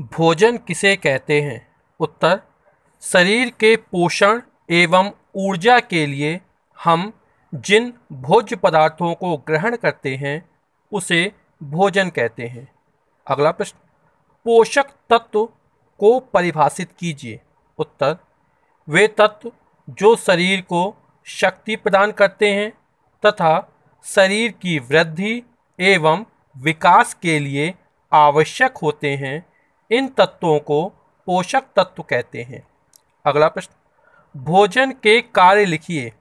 भोजन किसे कहते हैं उत्तर शरीर के पोषण एवं ऊर्जा के लिए हम जिन भोज्य पदार्थों को ग्रहण करते हैं उसे भोजन कहते हैं अगला प्रश्न पोषक तत्व को परिभाषित कीजिए उत्तर वे तत्व जो शरीर को शक्ति प्रदान करते हैं तथा शरीर की वृद्धि एवं विकास के लिए आवश्यक होते हैं इन तत्वों को पोषक तत्व कहते हैं अगला प्रश्न भोजन के कार्य लिखिए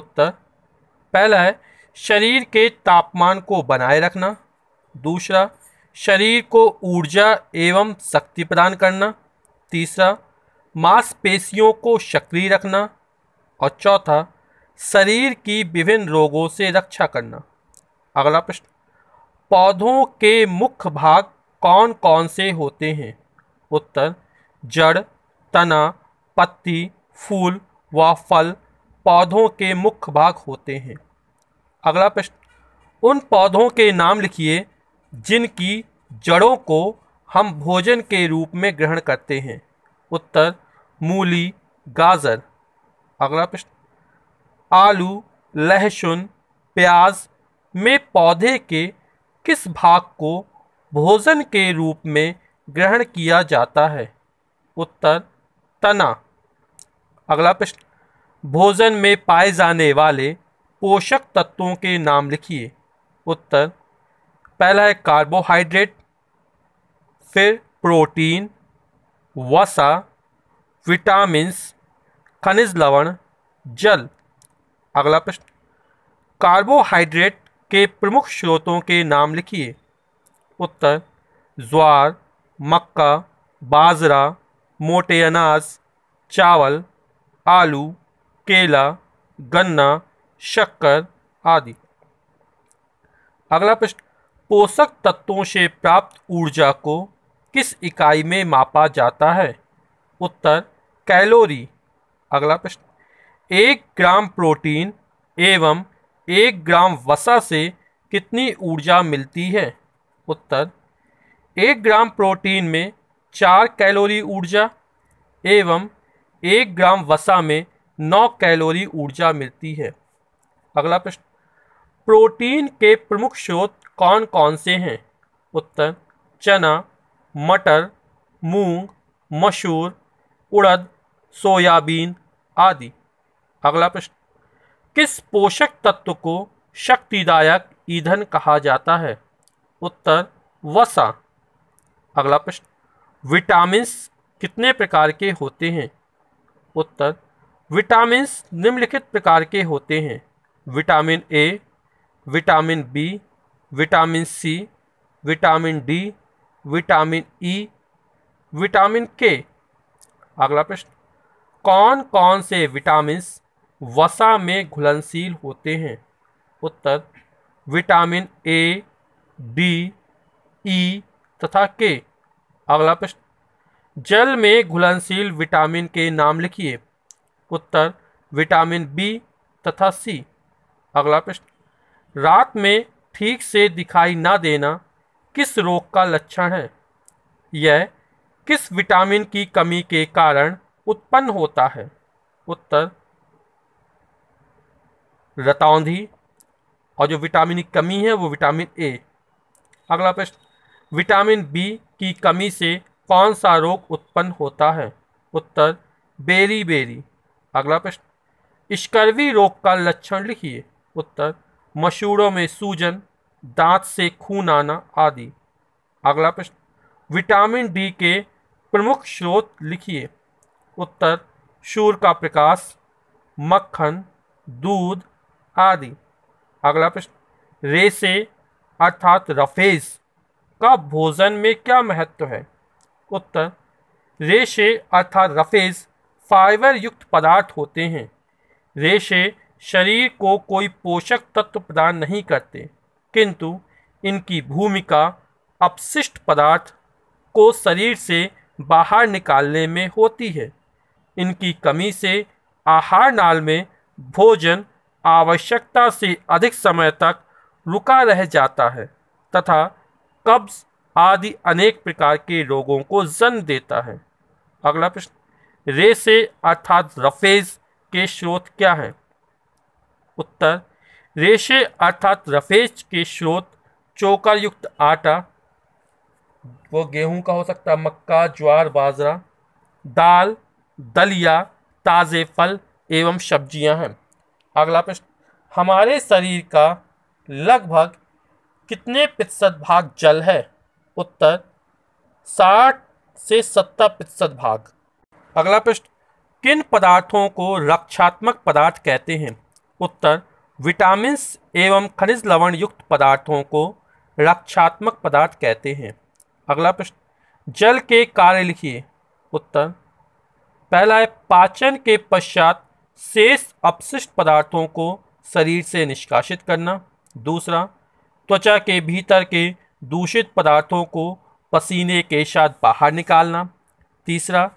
उत्तर पहला है शरीर के तापमान को बनाए रखना दूसरा शरीर को ऊर्जा एवं शक्ति प्रदान करना तीसरा मांसपेशियों को सक्रिय रखना और चौथा शरीर की विभिन्न रोगों से रक्षा करना अगला प्रश्न पौधों के मुख्य भाग कौन कौन से होते हैं उत्तर जड़ तना पत्ती फूल व फल पौधों के मुख्य भाग होते हैं अगला प्रश्न उन पौधों के नाम लिखिए जिनकी जड़ों को हम भोजन के रूप में ग्रहण करते हैं उत्तर मूली गाजर अगला प्रश्न आलू लहसुन प्याज में पौधे के किस भाग को भोजन के रूप में ग्रहण किया जाता है उत्तर तना अगला प्रश्न भोजन में पाए जाने वाले पोषक तत्वों के नाम लिखिए उत्तर पहला है कार्बोहाइड्रेट फिर प्रोटीन वसा विटामिन्स खनिज लवण जल अगला प्रश्न कार्बोहाइड्रेट के प्रमुख स्रोतों के नाम लिखिए उत्तर ज्वार मक्का बाजरा मोटे अनाज चावल आलू केला गन्ना शक्कर आदि अगला प्रश्न पोषक तत्वों से प्राप्त ऊर्जा को किस इकाई में मापा जाता है उत्तर कैलोरी अगला प्रश्न एक ग्राम प्रोटीन एवं एक ग्राम वसा से कितनी ऊर्जा मिलती है उत्तर एक ग्राम प्रोटीन में चार कैलोरी ऊर्जा एवं एक ग्राम वसा में नौ कैलोरी ऊर्जा मिलती है अगला प्रश्न प्रोटीन के प्रमुख स्रोत कौन कौन से हैं उत्तर चना मटर मूंग मसूर उड़द सोयाबीन आदि अगला प्रश्न किस पोषक तत्व को शक्तिदायक ईंधन कहा जाता है उत्तर वसा अगला प्रश्न विटामिन कितने प्रकार के होते हैं उत्तर विटामिन निम्नलिखित प्रकार के होते हैं vitamin A vitamin B vitamin C vitamin D vitamin E e, vitamin K अगला प्रश्न कौन कौन से विटामिन वसा में घुलनशील होते हैं उत्तर vitamin A B E e तथा के अगला प्रश्न जल में घुलनशील विटामिन के नाम लिखिए उत्तर विटामिन बी तथा सी अगला प्रश्न रात में ठीक से दिखाई ना देना किस रोग का लक्षण है यह किस विटामिन की कमी के कारण उत्पन्न होता है उत्तर रतौंधी और जो विटामिन की कमी है वो विटामिन ए अगला प्रश्न विटामिन बी की कमी से कौन सा रोग उत्पन्न होता है उत्तर बेरी बेरी अगला प्रश्न स्कर्वी रोग का लक्षण लिखिए उत्तर मशूरों में सूजन दांत से खून आना आदि अगला प्रश्न विटामिन डी के प्रमुख स्रोत लिखिए उत्तर सूर्य का प्रकाश मक्खन दूध आदि अगला प्रश्न रेसे अर्थात रफेज का भोजन में क्या महत्व है उत्तर रेशे अर्थात रफेज फाइबर युक्त पदार्थ होते हैं रेशे शरीर को कोई पोषक तत्व प्रदान नहीं करते किंतु इनकी भूमिका अपशिष्ट पदार्थ को शरीर से बाहर निकालने में होती है इनकी कमी से आहार नाल में भोजन आवश्यकता से अधिक समय तक रुका रह जाता है तथा कब्ज आदि अनेक प्रकार के रोगों को जन्म देता है अगला प्रश्न रेसे अर्थात रफेज के स्रोत क्या है उत्तर रेशे अर्थात रफेज के स्रोत चोकर युक्त आटा वो गेहूं का हो सकता है मक्का ज्वार बाजरा दाल दलिया ताज़े फल एवं सब्जियां हैं अगला प्रश्न हमारे शरीर का लगभग कितने प्रतिशत भाग जल है उत्तर साठ से सत्तर प्रतिशत भाग अगला प्रश्न किन पदार्थों को रक्षात्मक पदार्थ कहते हैं उत्तर विटामिन एवं खनिज लवण युक्त पदार्थों को रक्षात्मक पदार्थ कहते हैं अगला प्रश्न जल के कार्य लिखिए उत्तर पहला है पाचन के पश्चात शेष अपशिष्ट पदार्थों को शरीर से निष्कासित करना दूसरा त्वचा के भीतर के दूषित पदार्थों को पसीने के साथ बाहर निकालना तीसरा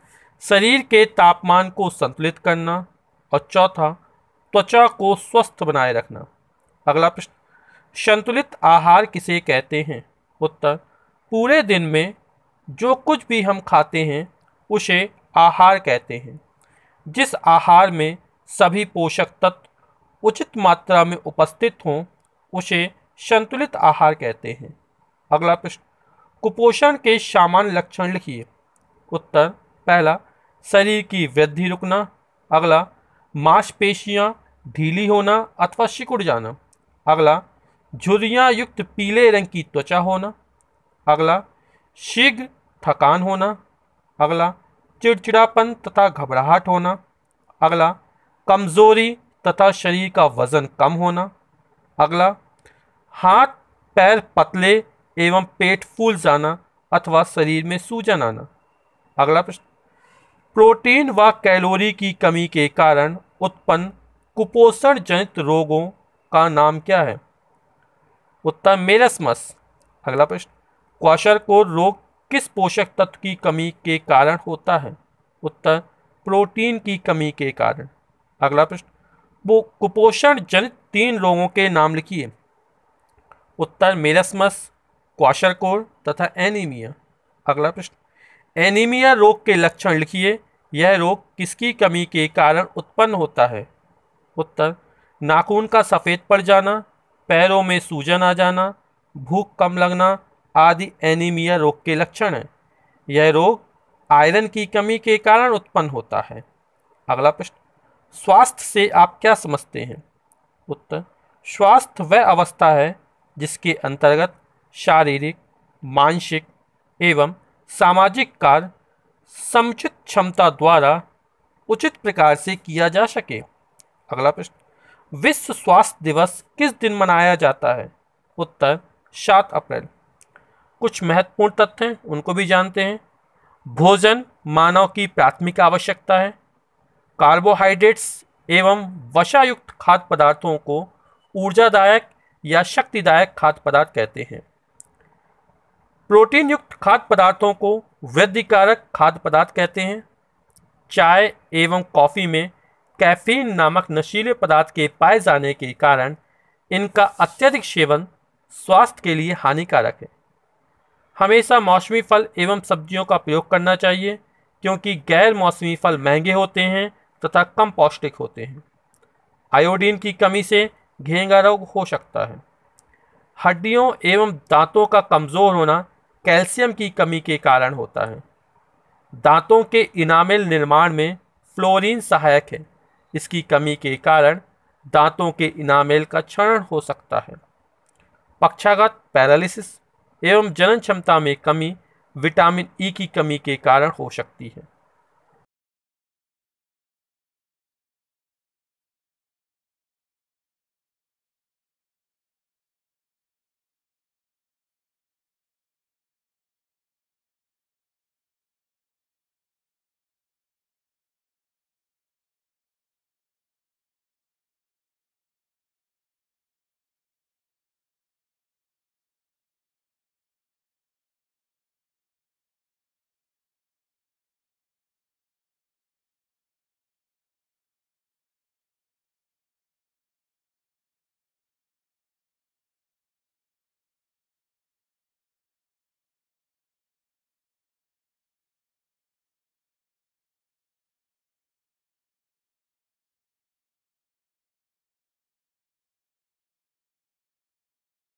शरीर के तापमान को संतुलित करना और चौथा त्वचा को स्वस्थ बनाए रखना अगला प्रश्न संतुलित आहार किसे कहते हैं उत्तर पूरे दिन में जो कुछ भी हम खाते हैं उसे आहार कहते हैं जिस आहार में सभी पोषक तत्व उचित मात्रा में उपस्थित हों उसे संतुलित आहार कहते हैं अगला प्रश्न कुपोषण के सामान्य लक्षण लिखिए उत्तर पहला शरीर की वृद्धि रुकना अगला मांसपेशियां ढीली होना अथवा सिकुड़ जाना अगला झुरियाँ युक्त पीले रंग की त्वचा होना अगला शीघ्र थकान होना अगला चिड़चिड़ापन तथा घबराहट होना अगला कमजोरी तथा शरीर का वजन कम होना अगला हाथ पैर पतले एवं पेट फूल जाना अथवा शरीर में सूजन आना अगला प्रश्न प्रोटीन व कैलोरी की कमी के कारण उत्पन्न कुपोषण जनित रोगों का नाम क्या है उत्तर मेरसमस अगला प्रश्न क्वाशर को रोग किस पोषक तत्व की कमी के कारण होता है उत्तर प्रोटीन की कमी के कारण अगला प्रश्न वो कुपोषण जनित तीन रोगों के नाम लिखिए उत्तर मेरसमस क्वाशरकोर तथा एनीमिया अगला प्रश्न एनीमिया रोग के लक्षण लिखिए यह रोग किसकी कमी के कारण उत्पन्न होता है उत्तर नाखून का सफ़ेद पड़ जाना पैरों में सूजन आ जाना भूख कम लगना आदि एनीमिया रोग के लक्षण हैं यह रोग आयरन की कमी के कारण उत्पन्न होता है अगला प्रश्न स्वास्थ्य से आप क्या समझते हैं उत्तर स्वास्थ्य वह अवस्था है जिसके अंतर्गत शारीरिक मानसिक एवं सामाजिक कार्य समुचित क्षमता द्वारा उचित प्रकार से किया जा सके अगला प्रश्न विश्व स्वास्थ्य दिवस किस दिन मनाया जाता है उत्तर सात अप्रैल कुछ महत्वपूर्ण तथ्य हैं उनको भी जानते हैं भोजन मानव की प्राथमिक आवश्यकता है कार्बोहाइड्रेट्स एवं वशायुक्त खाद्य पदार्थों को ऊर्जादायक या शक्तिदायक खाद्य पदार्थ कहते हैं प्रोटीन युक्त खाद्य पदार्थों को वृद्धिकारक खाद्य पदार्थ कहते हैं चाय एवं कॉफ़ी में कैफीन नामक नशीले पदार्थ के पाए जाने के कारण इनका अत्यधिक सेवन स्वास्थ्य के लिए हानिकारक है हमेशा मौसमी फल एवं सब्जियों का प्रयोग करना चाहिए क्योंकि गैर मौसमी फल महंगे होते हैं तथा कम पौष्टिक होते हैं आयोडीन की कमी से घेंगा रोग हो सकता है हड्डियों एवं दांतों का कमज़ोर होना कैल्शियम की कमी के कारण होता है दांतों के इनामेल निर्माण में फ्लोरीन सहायक है इसकी कमी के कारण दांतों के इनामेल का क्षरण हो सकता है पक्षाघात पैरालिसिस एवं जनन क्षमता में कमी विटामिन ई e की कमी के कारण हो सकती है